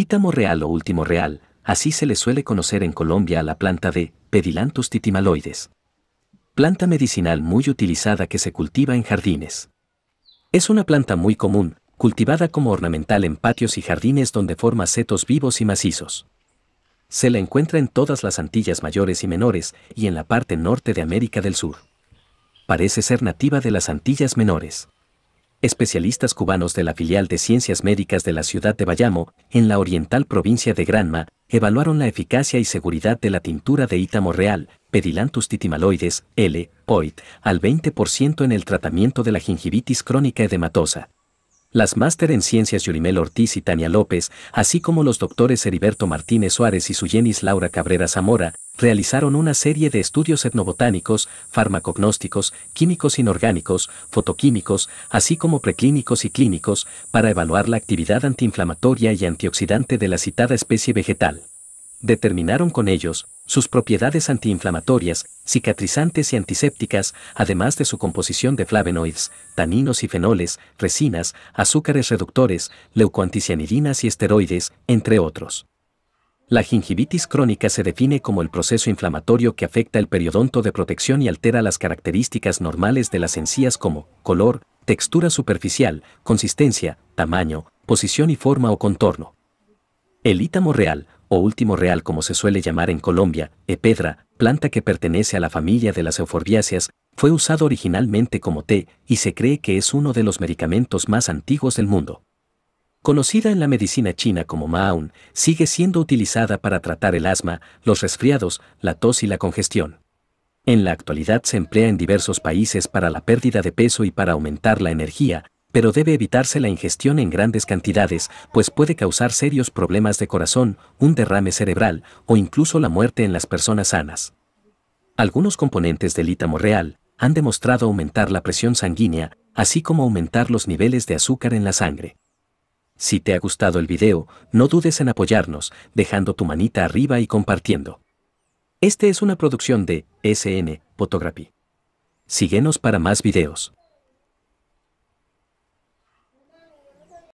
Ítamo real o último real, así se le suele conocer en Colombia a la planta de Pedilantus titimaloides. Planta medicinal muy utilizada que se cultiva en jardines. Es una planta muy común, cultivada como ornamental en patios y jardines donde forma setos vivos y macizos. Se la encuentra en todas las Antillas mayores y menores y en la parte norte de América del Sur. Parece ser nativa de las Antillas menores especialistas cubanos de la filial de Ciencias Médicas de la ciudad de Bayamo, en la oriental provincia de Granma, evaluaron la eficacia y seguridad de la tintura de ítamo real, Pedilantus titimaloides, L, POIT, al 20% en el tratamiento de la gingivitis crónica edematosa las máster en ciencias Yurimel Ortiz y Tania López, así como los doctores Heriberto Martínez Suárez y su Suyenis Laura Cabrera Zamora, realizaron una serie de estudios etnobotánicos, farmacognósticos, químicos inorgánicos, fotoquímicos, así como preclínicos y clínicos, para evaluar la actividad antiinflamatoria y antioxidante de la citada especie vegetal. Determinaron con ellos, sus propiedades antiinflamatorias, cicatrizantes y antisépticas, además de su composición de flavonoides, taninos y fenoles, resinas, azúcares reductores, leucoanticianidinas y esteroides, entre otros. La gingivitis crónica se define como el proceso inflamatorio que afecta el periodonto de protección y altera las características normales de las encías como color, textura superficial, consistencia, tamaño, posición y forma o contorno. El ítamo real, o último real como se suele llamar en Colombia, epedra, planta que pertenece a la familia de las euforbiáceas, fue usado originalmente como té y se cree que es uno de los medicamentos más antiguos del mundo. Conocida en la medicina china como Maun, sigue siendo utilizada para tratar el asma, los resfriados, la tos y la congestión. En la actualidad se emplea en diversos países para la pérdida de peso y para aumentar la energía, pero debe evitarse la ingestión en grandes cantidades, pues puede causar serios problemas de corazón, un derrame cerebral o incluso la muerte en las personas sanas. Algunos componentes del ítamo real han demostrado aumentar la presión sanguínea, así como aumentar los niveles de azúcar en la sangre. Si te ha gustado el video, no dudes en apoyarnos, dejando tu manita arriba y compartiendo. Este es una producción de SN Photography. Síguenos para más videos.